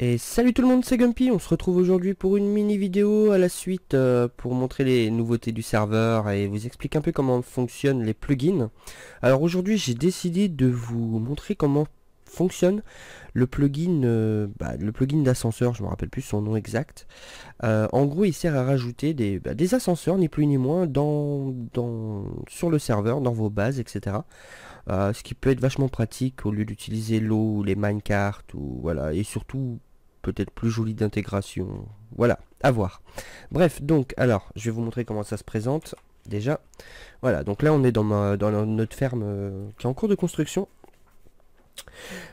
Et salut tout le monde, c'est Gumpy, on se retrouve aujourd'hui pour une mini vidéo à la suite euh, pour montrer les nouveautés du serveur et vous expliquer un peu comment fonctionnent les plugins. Alors aujourd'hui j'ai décidé de vous montrer comment fonctionne le plugin euh, bah, le plugin d'ascenseur, je me rappelle plus son nom exact. Euh, en gros il sert à rajouter des, bah, ascenseurs ni plus ni moins dans, sur le serveur, dans vos bases, etc. ce qui peut être vachement pratique au lieu d'utiliser l'eau ou les minecarts ou voilà et surtout peut-être plus jolie d'intégration. Voilà, à voir. Bref, donc, alors, je vais vous montrer comment ça se présente, déjà. Voilà, donc là, on est dans, ma, dans notre ferme euh, qui est en cours de construction.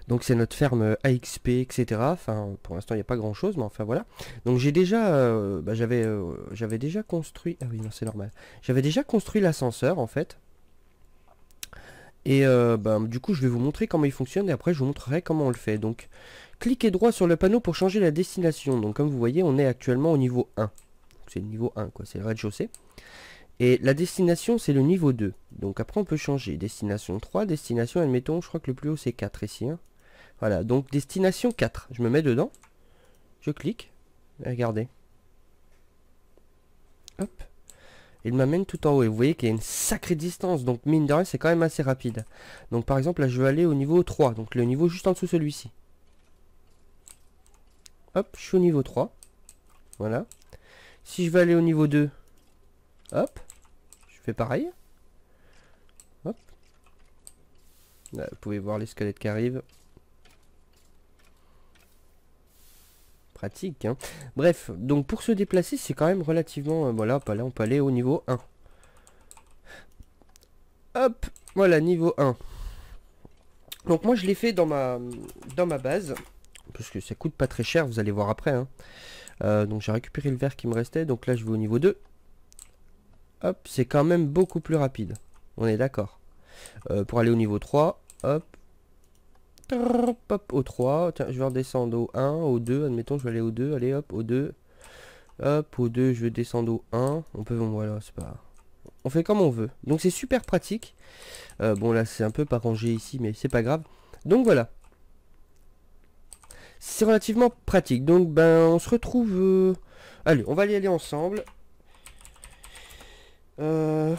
Donc c'est notre ferme euh, AXP, etc. Enfin, pour l'instant, il n'y a pas grand-chose, mais enfin voilà. Donc j'ai déjà, euh, bah, j'avais, j'avais déjà construit. Ah oui, non, c'est normal. J'avais déjà construit l'ascenseur en fait. Et euh, ben, du coup, je vais vous montrer comment il fonctionne et après, je vous montrerai comment on le fait. Donc, cliquez droit sur le panneau pour changer la destination. Donc, comme vous voyez, on est actuellement au niveau 1. C'est le niveau 1, quoi. C'est le rez-de-chaussée. Et la destination, c'est le niveau 2. Donc, après, on peut changer. Destination 3, destination, admettons, je crois que le plus haut, c'est 4 ici. Hein. Voilà, donc destination 4. Je me mets dedans. Je clique. Regardez. Hop il m'amène tout en haut. Et vous voyez qu'il y a une sacrée distance. Donc mine de rien, c'est quand même assez rapide. Donc par exemple, là, je vais aller au niveau 3. Donc le niveau juste en dessous celui-ci. Hop, je suis au niveau 3. Voilà. Si je vais aller au niveau 2, hop, je fais pareil. Hop. vous pouvez voir les squelettes qui arrivent. Hein. Bref, donc pour se déplacer, c'est quand même relativement... Euh, voilà, pas là, on peut aller au niveau 1. Hop, voilà, niveau 1. Donc moi, je l'ai fait dans ma, dans ma base, parce que ça coûte pas très cher, vous allez voir après. Hein. Euh, donc j'ai récupéré le verre qui me restait, donc là, je vais au niveau 2. Hop, c'est quand même beaucoup plus rapide. On est d'accord. Euh, pour aller au niveau 3, hop, Hop, au 3. Tiens, je vais redescendre au 1, au 2. Admettons, je vais aller au 2. Allez, hop, au 2. Hop, au 2, je vais descendre au 1. On peut, voilà, c'est pas... On fait comme on veut. Donc c'est super pratique. Euh, bon, là, c'est un peu pas rangé ici, mais c'est pas grave. Donc voilà. C'est relativement pratique. Donc, ben, on se retrouve... Euh, allez, on va y aller ensemble. Euh,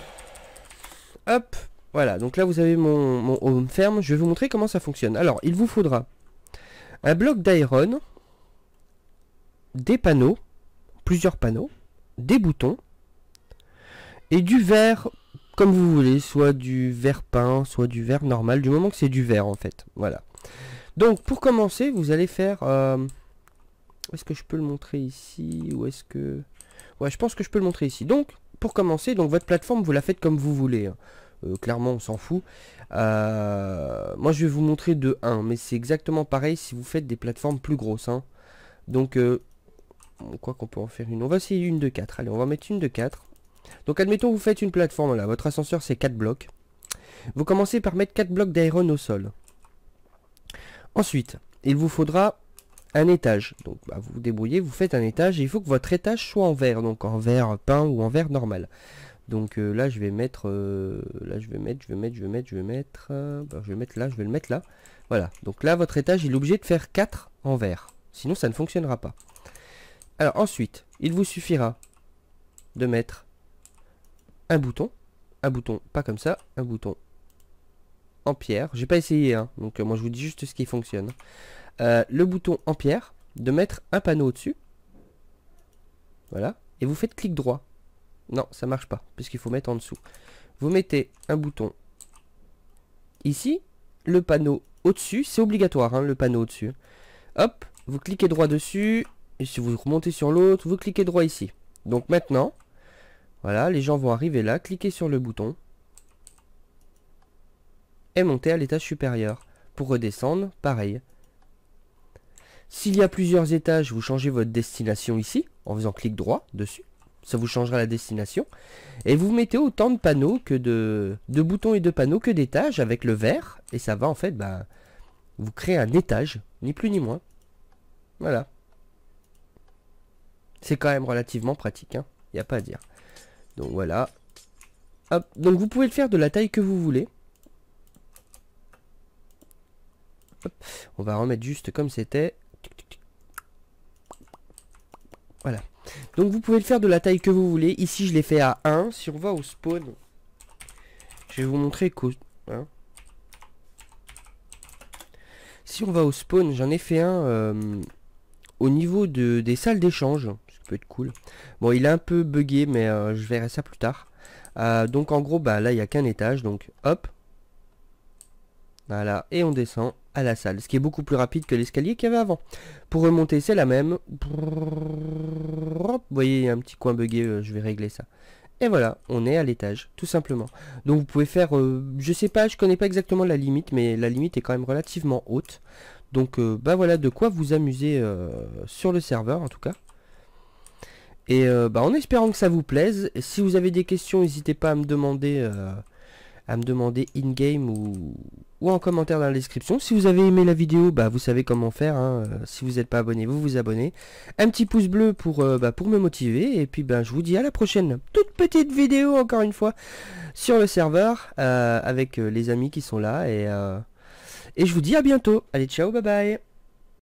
hop voilà, donc là vous avez mon, home ferme. Je vais vous montrer comment ça fonctionne. Alors, il vous faudra un bloc d'iron, des panneaux, plusieurs panneaux, des boutons, et du verre comme vous voulez, soit du verre peint, soit du verre normal, du moment que c'est du verre en fait. Voilà. Donc pour commencer, vous allez faire... Euh, est-ce que je peux le montrer ici Ou est-ce que... Ouais, je pense que je peux le montrer ici. Donc, pour commencer, donc votre plateforme, vous la faites comme vous voulez. Hein. Euh, clairement on s'en fout. Euh, moi je vais vous montrer de 1, mais c'est exactement pareil si vous faites des plateformes plus grosses. Hein. Donc euh, quoi qu'on peut en faire une. On va essayer une de 4. Allez, on va mettre une de 4. Donc admettons vous faites une plateforme là, votre ascenseur c'est 4 blocs. Vous commencez par mettre 4 blocs d'aéron au sol. Ensuite, il vous faudra un étage. Donc bah, vous vous débrouillez, vous faites un étage et il faut que votre étage soit en verre, donc en verre peint ou en verre normal. Donc euh, là je vais mettre euh, là je vais mettre je vais mettre je vais mettre je vais mettre euh, bah, je vais mettre là je vais le mettre là. Voilà. Donc là votre étage il est obligé de faire 4 en vert. Sinon ça ne fonctionnera pas. Alors ensuite, il vous suffira de mettre un bouton, un bouton pas comme ça, un bouton en pierre. J'ai pas essayé hein, donc moi je vous dis juste ce qui fonctionne. le bouton en pierre, de mettre un panneau au-dessus. Voilà. Et vous faites clic droit. Non, ça marche pas, puisqu'il faut mettre en dessous. Vous mettez un bouton ici, le panneau au-dessus, c'est obligatoire, hein, le panneau au-dessus. Hop, vous cliquez droit dessus, et si vous remontez sur l'autre, vous cliquez droit ici. Donc maintenant, voilà, les gens vont arriver là, cliquer sur le bouton, et monter à l'étage supérieur. Pour redescendre, pareil. S'il y a plusieurs étages, vous changez votre destination ici, en faisant clic droit dessus ça vous changera la destination. Et vous mettez autant de panneaux que de, de boutons et de panneaux que d'étages avec le vert. Et ça va en fait bah, vous créer un étage, ni plus ni moins. Voilà. C'est quand même relativement pratique, il hein. n'y a pas à dire. Donc voilà. Donc vous pouvez le faire de la taille que vous voulez. On va remettre juste comme c'était. Voilà. Donc vous pouvez le faire de la taille que vous voulez. Ici, je l'ai fait à 1. Si on va au spawn, je vais vous montrer qu'au... Hein. si on va au spawn, j'en ai fait un euh, au niveau de, des salles d'échange. Ce qui peut être cool. Bon, il est un peu bugué, mais euh, je verrai ça plus tard. Euh, donc en gros, bah là, il n'y a qu'un étage. Donc hop. Voilà, et on descend la salle, ce qui est beaucoup plus rapide que l'escalier qu'il y avait avant. Pour remonter, c'est la même. voyez, un petit coin bugué, euh, je vais régler ça. Et voilà, on est à l'étage, tout simplement. Donc vous pouvez faire, euh, je sais pas, je connais pas exactement la limite, mais la limite est quand même relativement haute. Donc euh, bah voilà de quoi vous amuser sur le serveur en tout cas. Et bah en espérant que ça vous plaise, si vous avez des questions, n'hésitez pas à me demander à me demander in-game ou, ou en commentaire dans la description. Si vous avez aimé la vidéo, bah, vous savez comment faire. Hein. Euh, si vous n'êtes pas abonné, vous vous abonnez. Un petit pouce bleu pour, euh, bah, pour me motiver. Et puis ben je vous dis à la prochaine. Toute petite vidéo, encore une fois, sur le serveur, euh, avec les amis qui sont là. Et, et je vous dis à bientôt. Allez, ciao, bye bye